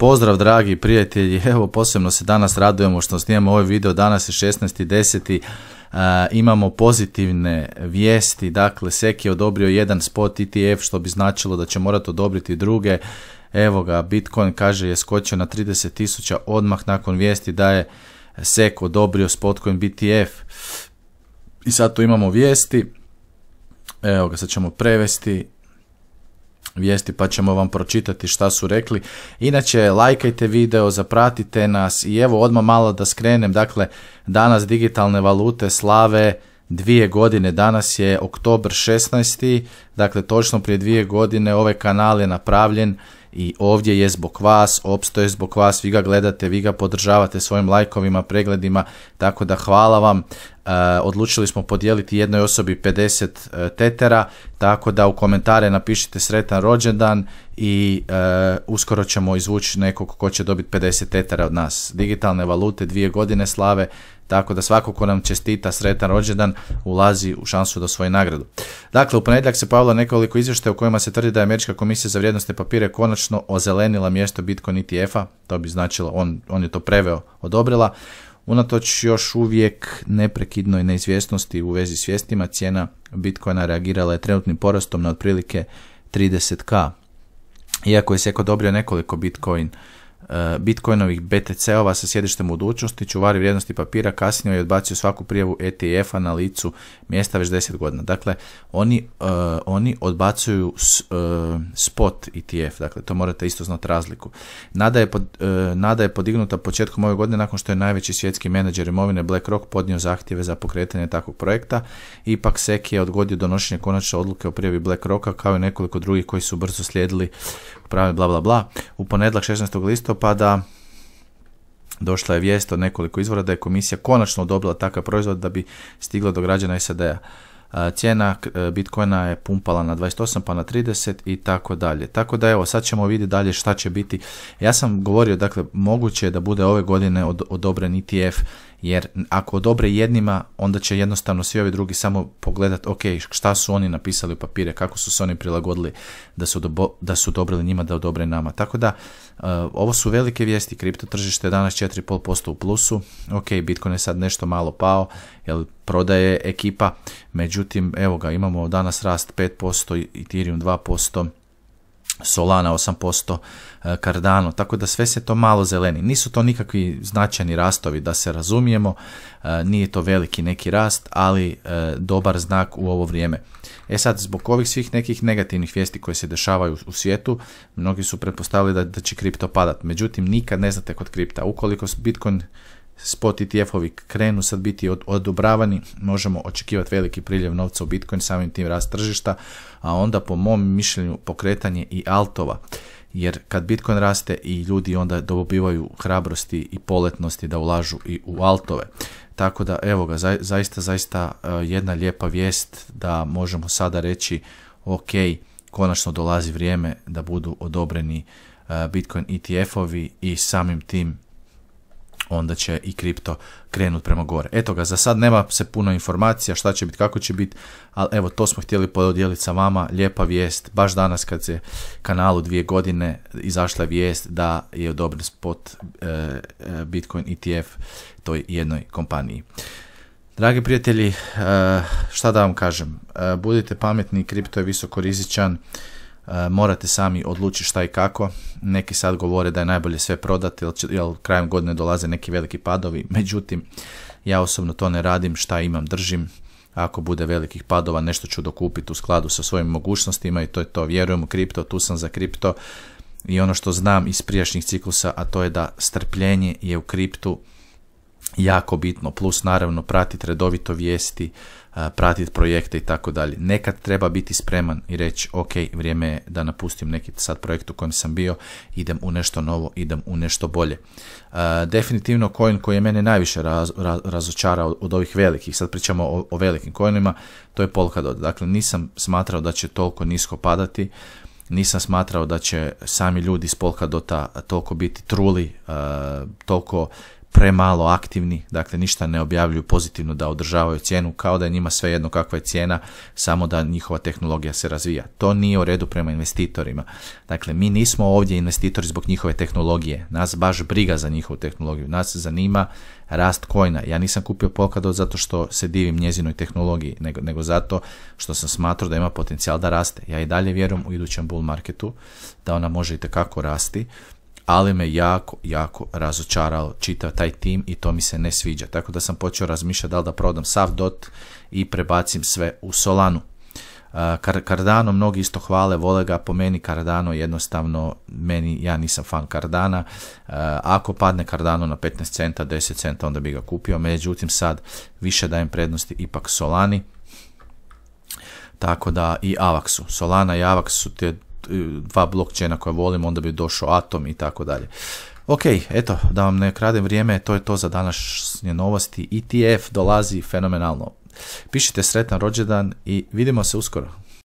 Pozdrav dragi prijatelji, evo posebno se danas radujemo što snijemo ovaj video, danas je 16.10. E, imamo pozitivne vijesti, dakle SEC je odobrio jedan spot ETF što bi značilo da će morati odobriti druge. Evo ga, Bitcoin kaže je skočio na 30.000 odmah nakon vijesti da je SEC odobrio Spotcoin BTF. I sad tu imamo vijesti, evo ga sad ćemo prevesti vijesti pa ćemo vam pročitati šta su rekli. Inače, lajkajte video, zapratite nas i evo odmah malo da skrenem, dakle danas digitalne valute slave dvije godine, danas je oktobr 16. Dakle, točno prije dvije godine ovaj kanal je napravljen i ovdje je zbog vas, opstoje zbog vas, vi ga gledate, vi ga podržavate svojim lajkovima, pregledima, tako da hvala vam. E, odlučili smo podijeliti jednoj osobi 50 e, tetera, tako da u komentare napišite sretan rođendan i e, uskoro ćemo izvući nekog ko će dobiti 50 tetera od nas. Digitalne valute, dvije godine slave, tako da svako ko nam čestita sretan rođendan ulazi u šansu do svoje nagradu. Dakle, u ponedjeljak se pojavilo nekoliko izvještaja u kojima se tvrdi da je Američka komisija za vrijednostne papire konačno ozelenila mjesto Bitcoin ETF-a, to bi značilo, on je to preveo, odobrila. Unatoč još uvijek neprekidnoj neizvjesnosti u vezi s vijestima, cijena Bitcoina reagirala je trenutnim porastom na otprilike 30k. Iako je se odobrio nekoliko Bitcoin E, bitcoinovih BTC-ova sa sjedištem u budućnosti, čuvari vrijednosti papira, kasnije je odbacio svaku prijavu ETF-a na licu mjesta već 10 godina. Dakle, oni, e, oni odbacuju e, spot ETF, dakle to morate isto znati razliku. Nada je, nada je podignuta početkom ove godine nakon što je najveći svjetski menadžer imovine BlackRock podnio zahtjeve za pokretanje takvog projekta. Ipak SEC je odgodio donošenje konačne odluke o prijavi BlackRocka kao i nekoliko drugih koji su brzo slijedili pravi bla bla bla. U ponedjeljak 16. listopada listopada došla je vijest od nekoliko izvora da je komisija konačno odobila takav proizvod da bi stigla do građana SAD-a. E, cijena e, Bitcoina je pumpala na 28 pa na 30 i tako dalje. Tako da evo sad ćemo vidjeti dalje šta će biti. Ja sam govorio dakle moguće je da bude ove godine odobren ETF jer ako odobre jednima, onda će jednostavno svi ovi drugi samo pogledat, ok, šta su oni napisali u papire, kako su se oni prilagodili da su, dobo, da su odobrili njima, da odobre nama. Tako da, e, ovo su velike vijesti, kripto tržište je danas 4,5% u plusu, ok, Bitcoin je sad nešto malo pao, jer prodaje ekipa, međutim, evo ga, imamo danas rast 5%, Ethereum 2%, Solana 8%, e, Cardano, tako da sve se to malo zeleni. Nisu to nikakvi značajni rastovi, da se razumijemo, e, nije to veliki neki rast, ali e, dobar znak u ovo vrijeme. E sad, zbog ovih svih nekih negativnih vijesti koje se dešavaju u svijetu, mnogi su pretpostavili da, će kripto padat. Međutim, nikad ne znate kod kripta. Ukoliko Bitcoin spot ETF-ovi krenu sad biti odobravani, možemo očekivati veliki priljev novca u Bitcoin, samim tim rast tržišta, a onda po mom mišljenju pokretanje i altova. Jer kad Bitcoin raste i ljudi onda dobivaju hrabrosti i poletnosti da ulažu i u altove. Tako da evo ga, zaista, zaista e, jedna lijepa vijest da možemo sada reći ok, konačno dolazi vrijeme da budu odobreni e, Bitcoin ETF-ovi i samim tim onda će i kripto krenut prema gore. Eto ga, za sad nema se puno informacija šta će biti, kako će biti, ali evo to smo htjeli podijeliti sa vama, lijepa vijest, baš danas kad se kanalu dvije godine izašla vijest da je odobren spot e, e, Bitcoin ETF toj jednoj kompaniji. Dragi prijatelji, e, šta da vam kažem, budite pametni, kripto je visoko rizičan, E, morate sami odlučiti šta i kako. Neki sad govore da je najbolje sve prodati, jer krajem godine dolaze neki veliki padovi. Međutim, ja osobno to ne radim, šta imam držim. Ako bude velikih padova, nešto ću dokupiti u skladu sa svojim mogućnostima i to je to. Vjerujem u kripto, tu sam za kripto. I ono što znam iz prijašnjih ciklusa, a to je da strpljenje je u kriptu jako bitno, plus naravno pratiti redovito vijesti, pratiti projekte i tako dalje. Nekad treba biti spreman i reći ok, vrijeme je da napustim neki sad projekt u kojem sam bio, idem u nešto novo, idem u nešto bolje. Definitivno coin koji je mene najviše razočarao od ovih velikih, sad pričamo o, velikim coinima, to je Polkadot. Dakle, nisam smatrao da će toliko nisko padati, nisam smatrao da će sami ljudi iz Polkadota toliko biti truli, toliko premalo aktivni, dakle ništa ne objavljuju pozitivno da održavaju cijenu, kao da je njima sve jedno kakva je cijena, samo da njihova tehnologija se razvija. To nije u redu prema investitorima. Dakle, mi nismo ovdje investitori zbog njihove tehnologije. Nas baš briga za njihovu tehnologiju. Nas zanima rast kojna. Ja nisam kupio Polkadot zato što se divim njezinoj tehnologiji, nego, zato što sam smatrao da ima potencijal da raste. Ja i dalje vjerujem u idućem bull marketu da ona može i rasti ali me jako, jako razočarao čitav taj tim i to mi se ne sviđa. Tako da sam počeo razmišljati da li da prodam sav dot i prebacim sve u Solanu. Uh, Cardano mnogi isto hvale, vole ga, po meni Cardano jednostavno, meni, ja nisam fan Cardana, uh, ako padne Cardano na 15 centa, 10 centa onda bi ga kupio, međutim sad više dajem prednosti ipak Solani, tako da i Avaxu. Solana i Avax su te dva blockchaina koja volim, onda bi došao Atom i tako dalje. Ok, eto, da vam ne kradem vrijeme, to je to za današnje novosti. ETF dolazi fenomenalno. Pišite sretan Rođedan i vidimo se uskoro.